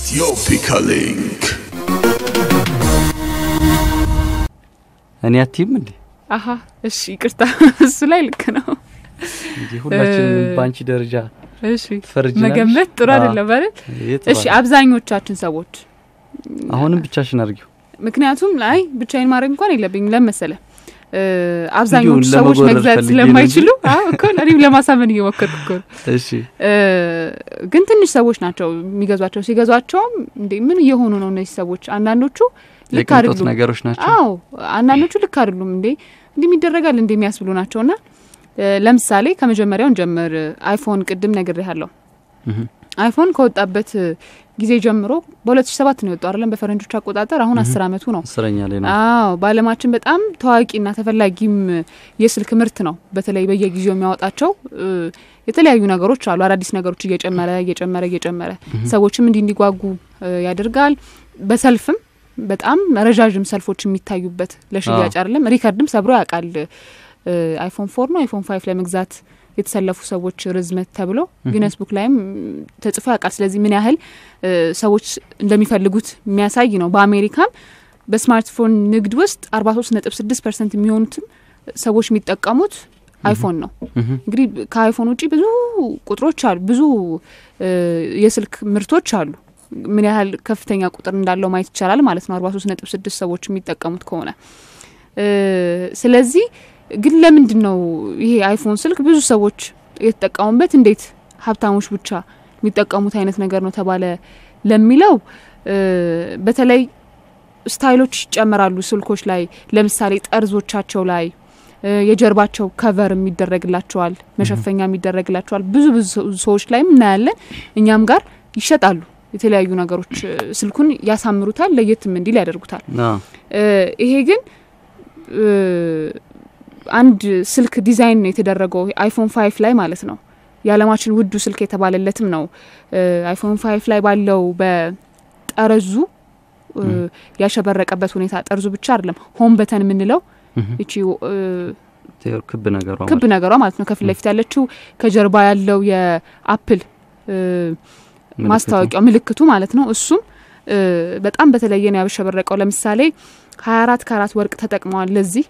ኢትዮፒካ ሊንክ እኔ አትይም እንዴ? አሀ እሺ፣ ይቅርታ እሱ ላይ ልክ ነው። ሁላችንም በአንቺ ደረጃ መገመት ጥሩ አይደለም አይደል? እሺ፣ አብዛኞቻችን ሰዎች አሁንም ብቻሽን አድርጊው። ምክንያቱም ላይ ብቻዬን ማድረግ እንኳን የለብኝም ለመሰለ አብዛኞቹ ሰዎች መግዛት ስለማይችሉ እኮ እኔም ለማሳመን እየሞከርኩ እኮ እሺ። ግን ትንሽ ሰዎች ናቸው የሚገዟቸው። ሲገዟቸውም እንዴ ምን እየሆኑ ነው እነዚህ ሰዎች? አንዳንዶቹ ልክ አይደሉም ነገሮች ናቸው። አዎ አንዳንዶቹ ልክ አይደሉም እንዴ እንዲህ ይደረጋል እንዴ የሚያስብሉ ናቸው። ና ለምሳሌ ከመጀመሪያውን ጀምር አይፎን ቅድም ያለው አይፎን ከወጣበት ጊዜ ጀምሮ በ2007 ነው የወጡ አይደለም በፈረንጆች አቆጣጠር። አሁን አስር አመቱ ነው። ነው በአለማችን በጣም ታዋቂና ተፈላጊም የስልክ ምርት ነው። በተለይ በየጊዜው የሚያወጣቸው የተለያዩ ነገሮች አሉ። አዳዲስ ነገሮች እየጨመረ እየጨመረ እየጨመረ ሰዎችም እንዲ እንዲጓጉ ያደርጋል። በሰልፍም በጣም ረዣዥም ሰልፎች የሚታዩበት ለሽያጭ አይደለም ሪከርድም ሰብሮ ያውቃል። አይፎን ፎር ነው አይፎን ፋይፍ ለመግዛት የተሰለፉ ሰዎች ርዝመት ተብሎ ጊነስ ቡክ ላይም ተጽፎ ያውቃል። ስለዚህ ምን ያህል ሰዎች እንደሚፈልጉት የሚያሳይ ነው። በአሜሪካም በስማርትፎን ንግድ ውስጥ አርባ ሶስት ነጥብ ስድስት ፐርሰንት የሚሆኑትም ሰዎች የሚጠቀሙት አይፎን ነው። እንግዲህ ከአይፎን ውጪ ብዙ ቁጥሮች አሉ፣ ብዙ የስልክ ምርቶች አሉ። ምን ያህል ከፍተኛ ቁጥር እንዳለው ማየት ይቻላል ማለት ነው። አርባ ሶስት ነጥብ ስድስት ሰዎች የሚጠቀሙት ከሆነ ስለዚህ ግን ለምንድን ነው ይሄ አይፎን ስልክ ብዙ ሰዎች የተጠቀሙበት እንዴት ሀብታሞች ብቻ የሚጠቀሙት አይነት ነገር ነው ተባለ ለሚለው በተለይ ስታይሎች ይጨመራሉ ስልኮች ላይ ለምሳሌ ጠርዞቻቸው ላይ የጀርባቸው ከቨር የሚደረግላቸዋል መሸፈኛ የሚደረግላቸዋል ብዙ ብዙ ሰዎች ላይም እናያለን እኛም ጋር ይሸጣሉ የተለያዩ ነገሮች ስልኩን ያሳምሩታል ለየትም እንዲል ያደርጉታል ይሄ ግን አንድ ስልክ ዲዛይን ነው የተደረገው አይፎን ፋይፍ ላይ ማለት ነው። የዓለማችን ውዱ ስልክ የተባለለትም ነው። አይፎን ፋይፍ ላይ ባለው በጠረዙ ያሸበረቀበት ሁኔታ ጠርዙ ብቻ አይደለም፣ ሆም በተን የምንለው እቺ ክብ ነገሯ ማለት ነው። ከፊት ለፊት ያለችው ከጀርባ ያለው የአፕል ማስታወቂያው ምልክቱ ማለት ነው። እሱም በጣም በተለየ ነው ያበሸበረቀው። ለምሳሌ ሀያ አራት ካራት ወርቅ ተጠቅመዋል ለዚህ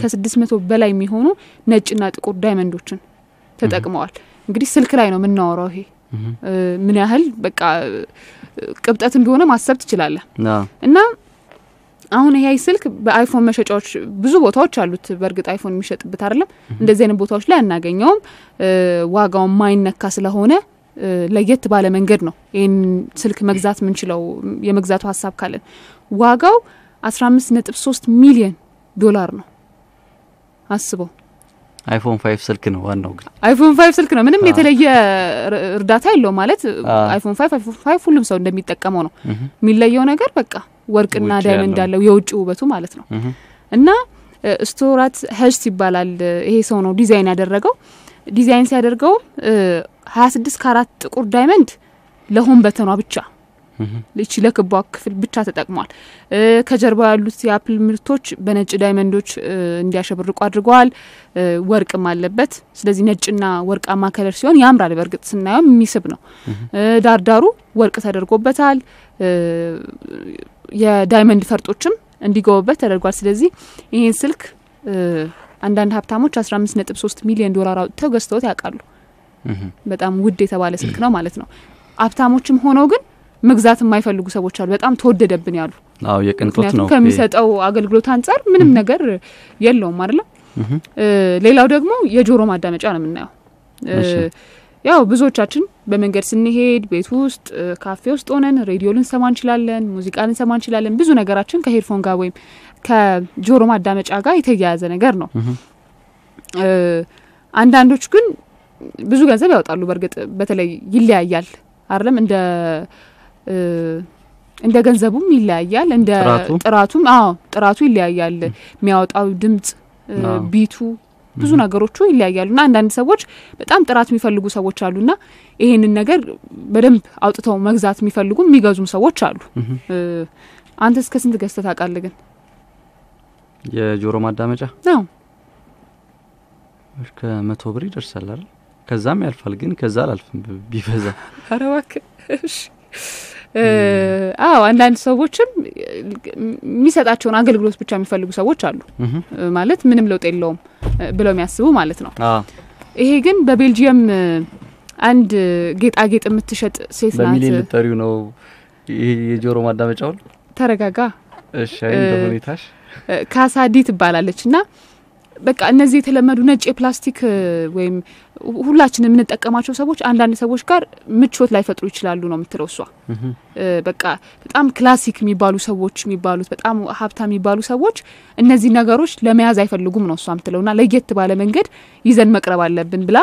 ከስድስት መቶ በላይ የሚሆኑ ነጭና ጥቁር ዳይመንዶችን ተጠቅመዋል። እንግዲህ ስልክ ላይ ነው የምናወራው። ይሄ ምን ያህል በቃ ቅብጠት እንደሆነ ማሰብ ትችላለህ። እና አሁን ይሄ ስልክ በአይፎን መሸጫዎች ብዙ ቦታዎች አሉት። በእርግጥ አይፎን የሚሸጥበት አይደለም፣ እንደዚህ አይነት ቦታዎች ላይ አናገኘውም። ዋጋውን ማይነካ ስለሆነ ለየት ባለ መንገድ ነው ይህን ስልክ መግዛት ምንችለው የመግዛቱ ሀሳብ ካለን ዋጋው አስራ አምስት ነጥብ ሶስት ሚሊየን ዶላር ነው። አስበው። አይፎን ፋይቭ ስልክ ነው ዋናው። ግን አይፎን ፋይቭ ስልክ ነው፣ ምንም የተለየ እርዳታ የለውም ማለት አይፎን ፋይቭ አይፎን ፋይቭ ሁሉም ሰው እንደሚጠቀመው ነው። የሚለየው ነገር በቃ ወርቅና ዳይመንድ እንዳለው የውጭ ውበቱ ማለት ነው። እና ስቶራት ሄጅት ይባላል ይሄ ሰው ነው ዲዛይን ያደረገው። ዲዛይን ሲያደርገውም ሀያ ስድስት ካራት ጥቁር ዳይመንድ ለሆን በተኗ ብቻ ይቺ ለክቧ ክፍል ብቻ ተጠቅሟል። ከጀርባ ያሉት የአፕል ምርቶች በነጭ ዳይመንዶች እንዲያሸብርቁ አድርገዋል። ወርቅም አለበት። ስለዚህ ነጭና ወርቃማ ከለር ሲሆን ያምራል። በእርግጥ ስናየውም የሚስብ ነው። ዳርዳሩ ወርቅ ተደርጎበታል። የዳይመንድ ፈርጦችም እንዲገቡበት ተደርጓል። ስለዚህ ይህን ስልክ አንዳንድ ሀብታሞች አስራ አምስት ነጥብ ሶስት ሚሊዮን ዶላር አውጥተው ገዝተውት ያውቃሉ። በጣም ውድ የተባለ ስልክ ነው ማለት ነው። ሀብታሞችም ሆነው ግን መግዛት የማይፈልጉ ሰዎች አሉ። በጣም ተወደደብን ያሉ። አዎ የቅንጦት ነው ከሚሰጠው አገልግሎት አንጻር ምንም ነገር የለውም አይደለም። ሌላው ደግሞ የጆሮ ማዳመጫ ነው የምናየው። ያው ብዙዎቻችን በመንገድ ስንሄድ ቤት ውስጥ ካፌ ውስጥ ሆነን ሬዲዮ ልንሰማ እንችላለን፣ ሙዚቃ ልንሰማ እንችላለን። ብዙ ነገራችን ከሄድፎን ጋር ወይም ከጆሮ ማዳመጫ ጋር የተያያዘ ነገር ነው። አንዳንዶች ግን ብዙ ገንዘብ ያወጣሉ። በእርግጥ በተለይ ይለያያል አይደለም እንደ እንደ ገንዘቡም ይለያያል፣ እንደ ጥራቱም። አዎ ጥራቱ ይለያያል። የሚያወጣው ድምጽ፣ ቢቱ፣ ብዙ ነገሮቹ ይለያያሉ እና አንዳንድ ሰዎች በጣም ጥራት የሚፈልጉ ሰዎች ና ይሄንን ነገር በደንብ አውጥተው መግዛት የሚፈልጉ የሚገዙም ሰዎች አሉ። አንተ እስከ ስንት ገዝተህ ታውቃለህ? ግን የጆሮ ማዳመጫ ነው እስከ መቶ ብር ይደርሳል አይደል? ከዛም ያልፋል። ግን ከዛ አላልፍም ቢበዛ። ኧረ እባክህ አዎ አንዳንድ ሰዎችም የሚሰጣቸውን አገልግሎት ብቻ የሚፈልጉ ሰዎች አሉ። ማለት ምንም ለውጥ የለውም ብለው የሚያስቡ ማለት ነው። ይሄ ግን በቤልጅየም አንድ ጌጣጌጥ የምትሸጥ ሴት ናት። በሚሊዮን ነው ይሄ የጆሮ ማዳመጫውን። ተረጋጋ። ሁኔታሽ ካሳዲ ትባላለች እና በቃ እነዚህ የተለመዱ ነጭ የፕላስቲክ ወይም ሁላችን የምንጠቀማቸው ሰዎች አንዳንድ ሰዎች ጋር ምቾት ላይፈጥሩ ይችላሉ ነው የምትለው እሷ። በቃ በጣም ክላሲክ የሚባሉ ሰዎች የሚባሉት በጣም ሀብታም የሚባሉ ሰዎች እነዚህ ነገሮች ለመያዝ አይፈልጉም ነው እሷ ና ለየት ባለ መንገድ ይዘን መቅረብ አለብን ብላ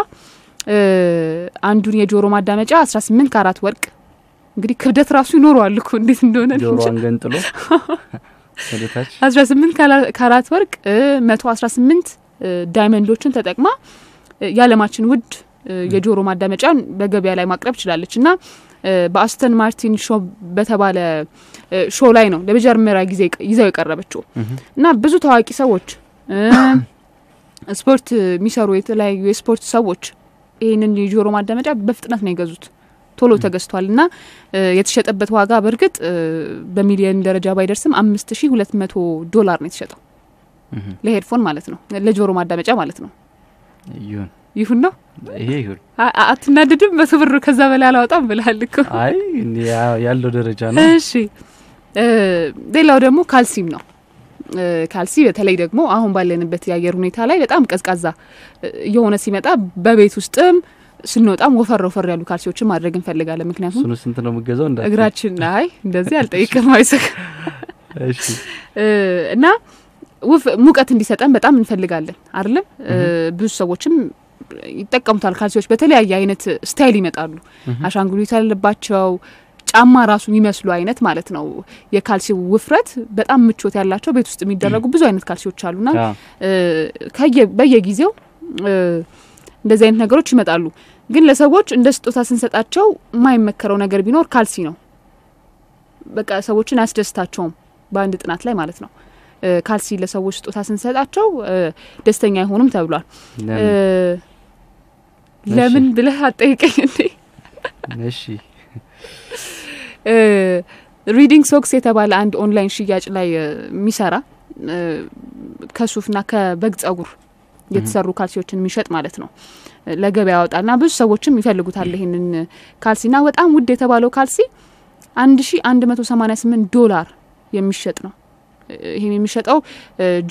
አንዱን የጆሮ ማዳመጫ አስራ ስምንት ካራት ወርቅ እንግዲህ ክብደት ራሱ ይኖረዋል እኮ እንዴት እንደሆነ ጆሮዋን ገንጥሎ 18 ስምንት ካራት ወርቅ 118 አስራ ዳይመንዶችን ተጠቅማ የዓለማችን ውድ የጆሮ ማዳመጫን በገበያ ላይ ማቅረብ ችላለች እና በአስተን ማርቲን ሾ በተባለ ሾ ላይ ነው ለመጀመሪያ ጊዜ ይዘው የቀረበችው እና ብዙ ታዋቂ ሰዎች፣ ስፖርት የሚሰሩ የተለያዩ የስፖርት ሰዎች ይህንን የጆሮ ማዳመጫ በፍጥነት ነው የገዙት። ቶሎ ተገዝቷል ና የተሸጠበት ዋጋ በእርግጥ በሚሊየን ደረጃ ባይደርስም አምስት ሺ ሁለት መቶ ዶላር ነው የተሸጠው ለሄድፎን ማለት ነው ለጆሮ ማዳመጫ ማለት ነው ይሁን ይሁን ነው ይሄ ይሁን አትናድድም መቶ ብር ከዛ በላይ አላወጣም ብላል አይ ያለው ደረጃ ነው እሺ ሌላው ደግሞ ካልሲም ነው ካልሲ በተለይ ደግሞ አሁን ባለንበት የአየር ሁኔታ ላይ በጣም ቀዝቃዛ እየሆነ ሲመጣ በቤት ውስጥም ስንወጣም ወፈር ወፈር ያሉ ካልሲዎችን ማድረግ እንፈልጋለን። ምክንያቱም እሱን ስንት ነው የምገዛው እንዳ እግራችን አይ እንደዚህ አልጠይቅም አይስክ እና ውፍ ሙቀት እንዲሰጠን በጣም እንፈልጋለን አይደለም። ብዙ ሰዎችም ይጠቀሙታል። ካልሲዎች በተለያየ አይነት ስታይል ይመጣሉ። አሻንጉሊት ያለባቸው ጫማ ራሱ የሚመስሉ አይነት ማለት ነው። የካልሲ ውፍረት በጣም ምቾት ያላቸው ቤት ውስጥ የሚደረጉ ብዙ አይነት ካልሲዎች አሉና በየጊዜው እንደዚህ አይነት ነገሮች ይመጣሉ። ግን ለሰዎች እንደ ስጦታ ስንሰጣቸው የማይመከረው ነገር ቢኖር ካልሲ ነው። በቃ ሰዎችን አያስደስታቸውም በአንድ ጥናት ላይ ማለት ነው። ካልሲ ለሰዎች ስጦታ ስንሰጣቸው ደስተኛ አይሆኑም ተብሏል። ለምን ብለህ አጠይቀኝ እንዴ። እሺ ሪዲንግ ሶክስ የተባለ አንድ ኦንላይን ሽያጭ ላይ የሚሰራ ከሱፍና ከበግ ጸጉር የተሰሩ ካልሲዎችን የሚሸጥ ማለት ነው ለገበያ ያወጣልና ብዙ ሰዎችም ይፈልጉታል ካልሲ ካልሲና በጣም ውድ የተባለው ካልሲ አንድ ሺ አንድ መቶ ሰማኒያ ስምንት ዶላር የሚሸጥ ነው። ይህም የሚሸጠው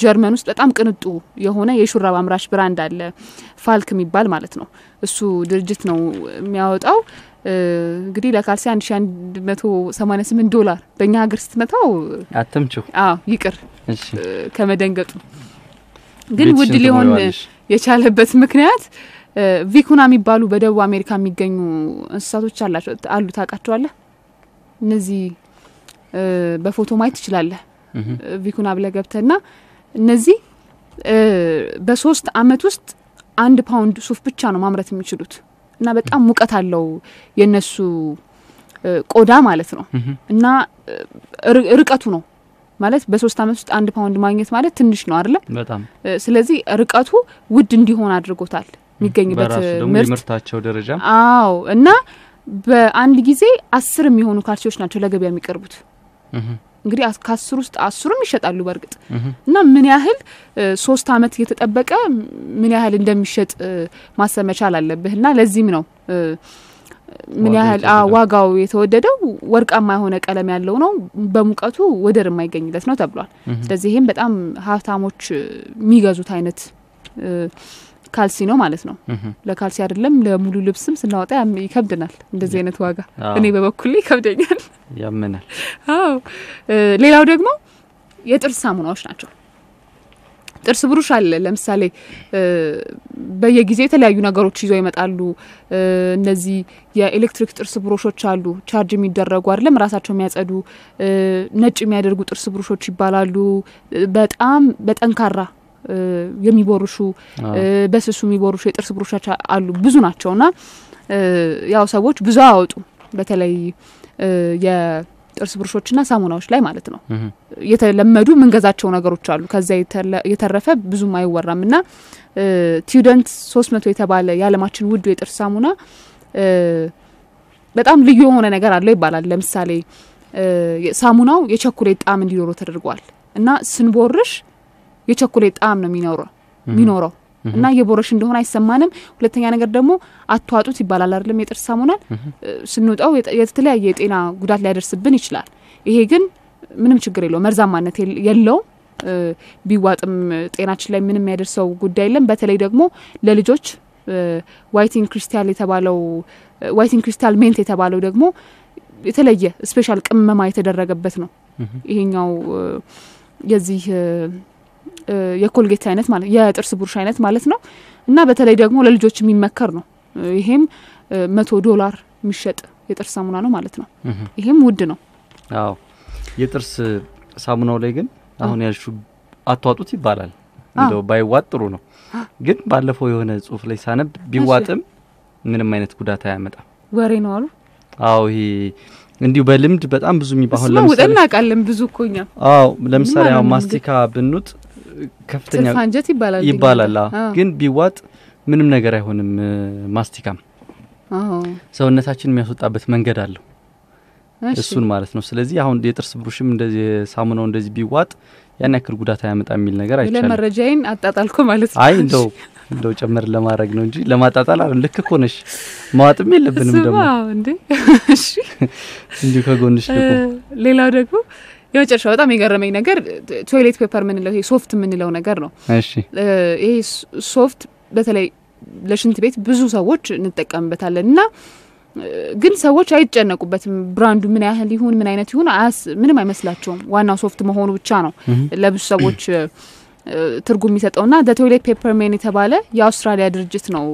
ጀርመን ውስጥ በጣም ቅንጡ የሆነ የሹራብ አምራች ብራንድ አለ ፋልክ የሚባል ማለት ነው። እሱ ድርጅት ነው የሚያወጣው። እንግዲህ ለካልሲ አንድ ሺ አንድ መቶ ሰማኒያ ስምንት ዶላር በእኛ ሀገር ስትመታው አተምችው አዎ ይቅር ከመደንገጡ ግን ውድ ሊሆን የቻለበት ምክንያት ቪኩና የሚባሉ በደቡብ አሜሪካ የሚገኙ እንስሳቶች አላቸው አሉ። ታውቃቸዋለህ? እነዚህ በፎቶ ማየት ትችላለህ። ቪኩና ገብተ ና እነዚህ በሶስት አመት ውስጥ አንድ ፓውንድ ሱፍ ብቻ ነው ማምረት የሚችሉት እና በጣም ሙቀት አለው የነሱ ቆዳ ማለት ነው። እና ርቀቱ ነው ማለት በሶስት አመት ውስጥ አንድ ፓውንድ ማግኘት ማለት ትንሽ ነው አይደለ? ስለዚህ ርቀቱ ውድ እንዲሆን አድርጎታል። የሚገኝበት uh, ምርታቸው ደረጃ አዎ እና በአንድ ጊዜ አስር የሚሆኑ ካልሲዎች ናቸው ለገበያ የሚቀርቡት እንግዲህ ከአስር ውስጥ አስሩም ይሸጣሉ በእርግጥ እና ምን ያህል uh, ሶስት አመት እየተጠበቀ ምን ያህል እንደሚሸጥ uh, ማሰብ መቻል አለብህ እና ለዚህም ነው ምን ያህል ዋጋው የተወደደው ወርቃማ የሆነ ቀለም ያለው ነው በሙቀቱ ወደር የማይገኝለት ነው ተብሏል ስለዚህ ይህም በጣም ሀብታሞች የሚገዙት አይነት ካልሲ ነው ማለት ነው። ለካልሲ አይደለም ለሙሉ ልብስም ስናወጣ ይከብድናል። እንደዚህ አይነት ዋጋ እኔ በበኩል ይከብደኛል፣ ያምናል። አዎ። ሌላው ደግሞ የጥርስ ሳሙናዎች ናቸው። ጥርስ ብሩሽ አለ። ለምሳሌ በየጊዜው የተለያዩ ነገሮች ይዘው ይመጣሉ። እነዚህ የኤሌክትሪክ ጥርስ ብሩሾች አሉ፣ ቻርጅ የሚደረጉ አይደለም፣ ራሳቸው የሚያጸዱ ነጭ የሚያደርጉ ጥርስ ብሩሾች ይባላሉ። በጣም በጠንካራ የሚቦርሹ በስሱ የሚቦርሹ የጥርስ ብሩሾች አሉ። ብዙ ናቸው ና ያው ሰዎች ብዙ አያወጡ በተለይ የጥርስ ብሩሾችና ሳሙናዎች ላይ ማለት ነው። የተለመዱ ምንገዛቸው ነገሮች አሉ። ከዛ የተረፈ ብዙም አይወራም ና ቲዩደንት ሶስት መቶ የተባለ የአለማችን ውዱ የጥርስ ሳሙና በጣም ልዩ የሆነ ነገር አለው ይባላል። ለምሳሌ ሳሙናው የቸኮሌት ጣዕም እንዲኖሩ ተደርጓል እና ስንቦርሽ የቸኮሌት ጣዕም ነው የሚኖረው የሚኖረው እና የቦረሽ እንደሆነ አይሰማንም። ሁለተኛ ነገር ደግሞ አቷጡት ይባላል አይደለም? የጥርስ ሳሙናን ስንውጠው የተለያየ የጤና ጉዳት ሊያደርስብን ይችላል። ይሄ ግን ምንም ችግር የለው መርዛማነት የለው ቢዋጥም ጤናችን ላይ ምንም ያደርሰው ጉዳይ የለም። በተለይ ደግሞ ለልጆች ዋይቲን ክሪስታል የተባለው ዋይቲን ክሪስታል ሜንት የተባለው ደግሞ የተለየ ስፔሻል ቅመማ የተደረገበት ነው። ይሄኛው የዚህ የኮልጌት አይነት ማለት የጥርስ ብሩሽ አይነት ማለት ነው እና በተለይ ደግሞ ለልጆች የሚመከር ነው። ይሄም መቶ ዶላር የሚሸጥ የጥርስ ሳሙና ነው ማለት ነው። ይሄም ውድ ነው። አዎ የጥርስ ሳሙናው ላይ ግን አሁን ያልሹ አቷጡት ይባላል። እንደው ባይዋጥ ጥሩ ነው። ግን ባለፈው የሆነ ጽሁፍ ላይ ሳነብ ቢዋጥም ምንም አይነት ጉዳት አያመጣም ወሬ ነው አሉ። አዎ ይሄ እንዲሁ በልምድ በጣም ብዙ የሚባሁን ለምሳሌ ውጥ እናውቃለን ብዙ እኮኛ። አዎ ለምሳሌ ማስቲካ ብንውጥ ከፍተኛ አንጀት ይባላል ይባላል። ግን ቢዋጥ ምንም ነገር አይሆንም። ማስቲካም ሰውነታችን የሚያስወጣበት መንገድ አለው እሱን ማለት ነው። ስለዚህ አሁን የጥርስ ብሩሽም እንደዚህ ሳሙናው እንደዚህ ቢዋጥ ያን ያክል ጉዳት አያመጣ የሚል ነገር አይቻለም ለመረጃዬን አጣጣልኩ ማለት ነው። አይ እንደው እንደው ጨመር ለማድረግ ነው እንጂ ለማጣጣል አለ። ልክ እኮ ነሽ። ማዋጥም የለብንም ደግሞ እንዲሁ ከጎንሽ ሌላው ደግሞ የመጨረሻ በጣም የገረመኝ ነገር ቶይሌት ፔፐር ምንለው ይሄ ሶፍት የምንለው ነገር ነው። ይሄ ሶፍት በተለይ ለሽንት ቤት ብዙ ሰዎች እንጠቀምበታለን እና ግን ሰዎች አይጨነቁበትም። ብራንዱ ምን ያህል ይሁን ምን አይነት ይሁን አያስ ምንም አይመስላቸውም። ዋናው ሶፍት መሆኑ ብቻ ነው ለብዙ ሰዎች ትርጉም ና ደ ቶይሌት ፔፐር ሜን የተባለ የአውስትራሊያ ድርጅት ነው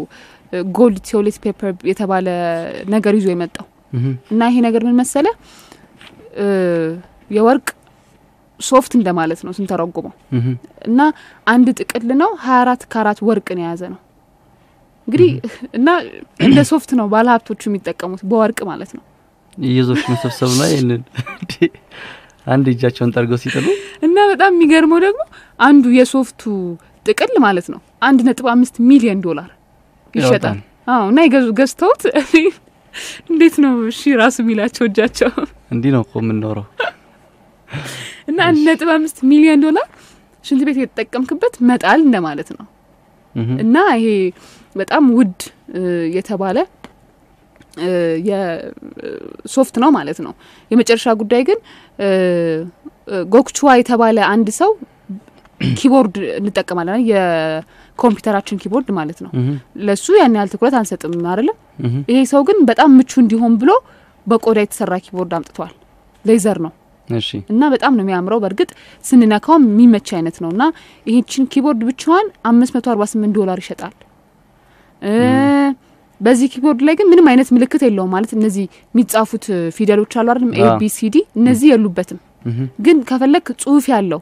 ጎልድ ቶይሌት ፔፐር የተባለ ነገር ይዞ የመጣው እና ይሄ ነገር ምን መሰለ የወርቅ ሶፍት እንደማለት ነው ስንተረጉመው እና አንድ ጥቅል ነው ሀያ አራት ካራት ወርቅን የያዘ ነው እንግዲህ እና እንደ ሶፍት ነው ባለ ሀብቶቹ የሚጠቀሙት በወርቅ ማለት ነው የዞች መሰብሰብ ላይ ይህንን አንድ እጃቸውን ጠርገው ሲጥሉ እና በጣም የሚገርመው ደግሞ አንዱ የሶፍቱ ጥቅል ማለት ነው አንድ ነጥብ አምስት ሚሊዮን ዶላር ይሸጣል። አዎ እና የገዙ ገዝተውት እንዴት ነው እሺ ራሱ የሚላቸው እጃቸው እንዲህ ነው ኮ የምንኖረው። እና አንድ ነጥብ አምስት ሚሊዮን ዶላር ሽንት ቤት የተጠቀምክበት መጣል እንደማለት ነው። እና ይሄ በጣም ውድ የተባለ የሶፍት ነው ማለት ነው። የመጨረሻ ጉዳይ ግን ጎክቹዋ የተባለ አንድ ሰው ኪቦርድ እንጠቀማለን የኮምፒውተራችን ኪቦርድ ማለት ነው። ለሱ ያን ያህል ትኩረት አንሰጥም አይደለም። ይሄ ሰው ግን በጣም ምቹ እንዲሆን ብሎ በቆዳ የተሰራ ኪቦርድ አምጥቷል። ሌዘር ነው እና በጣም ነው የሚያምረው። በእርግጥ ስንነካውም የሚመች አይነት ነው እና ይህችን ኪቦርድ ብቻዋን አምስት መቶ አርባ ስምንት ዶላር ይሸጣል። በዚህ ኪቦርድ ላይ ግን ምንም አይነት ምልክት የለውም። ማለት እነዚህ የሚጻፉት ፊደሎች አሉ አይደለም፣ ኤቢሲዲ እነዚህ የሉበትም። ግን ከፈለክ ጽሁፍ ያለው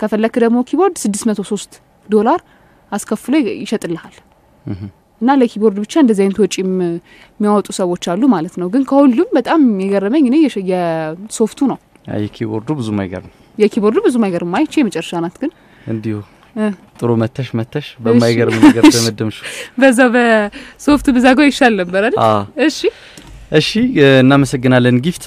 ከፈለክ ደግሞ ኪቦርድ ስድስት መቶ ሶስት ዶላር አስከፍሎ ይሸጥልሃል። እና ለኪቦርድ ብቻ እንደዚህ አይነት ወጪም የሚያወጡ ሰዎች አሉ ማለት ነው። ግን ከሁሉም በጣም የገረመኝ እኔ የሶፍቱ ነው። የኪቦርዱ ብዙ አይገርም፣ የኪቦርዱ ብዙ አይገርም። አይቼ የመጨረሻ ናት ግን እንዲሁ ጥሩ መተሽ መተሽ በማይገርም ነገር ተመደምሽ። በዛ በሶፍቱ ብዛጓ ይሻል ነበር አይደል? እሺ እሺ፣ እናመሰግናለን ጊፍት